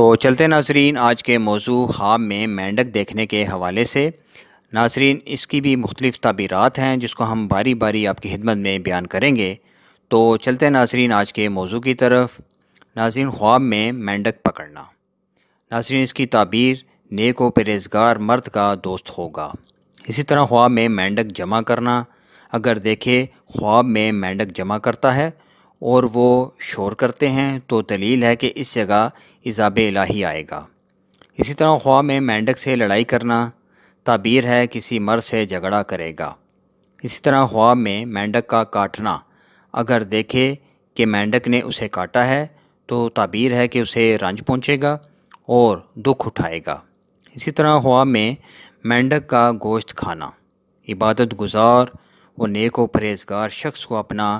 तो चलते नाजरीन आज के मौजू ख़्वाब में मेंढक देखने के हवाले से नाजरीन इसकी भी मुख्तलिफ़ तबीरत हैं जिसको हम बारी बारी आपकी खिदमत में बयान करेंगे तो चलते नाजरीन आज के मौजू की तरफ नाजरीन ख्वाब में मेंढक पकड़ना नाजरीन इसकी ताबीर नेक व परहेजगार मर्द का दोस्त होगा इसी तरह ख्वाब में मेंढक जमा करना अगर देखे ख्वाब में मेंढक जमा करता है और वो शोर करते हैं तो दलील है कि इस जगह इजाब इलाही आएगा इसी तरह ख्वा में मेंढक से लड़ाई करना ताबीर है किसी मर से झगड़ा करेगा इसी तरह ख्वाब में मेंढक का काटना अगर देखे कि मेंढक ने उसे काटा है तो ताबीर है कि उसे रंज पहुँचेगा और दुख उठाएगा इसी तरह ख्वाब में मेंढक का गोश्त खाना इबादत गुजार व नेक व परहेजगार शख्स को अपना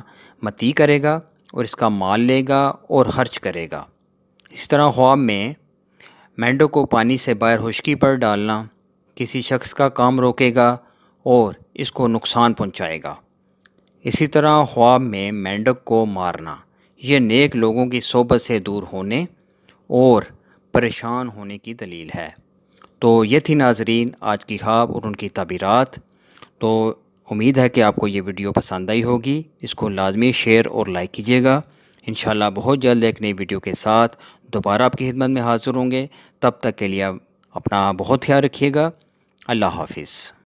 मती करेगा और इसका माल लेगा और खर्च करेगा इस तरह ख्वाब में मेंढों को पानी से बाहर खुशकी पर डालना किसी शख्स का काम रोकेगा और इसको नुकसान पहुंचाएगा। इसी तरह ख्वाब में मेंढक को मारना ये नेक लोगों की सोबत से दूर होने और परेशान होने की दलील है तो ये थी नाजरीन आज की ख्वाब और उनकी तबीरत तो उम्मीद है कि आपको ये वीडियो पसंद आई होगी इसको लाजमी शेयर और लाइक कीजिएगा इन बहुत जल्द एक नई वीडियो के साथ दोबारा आपकी खिदमत में हाज़िर होंगे तब तक के लिए अपना बहुत ख्याल रखिएगा अल्लाह हाफिज़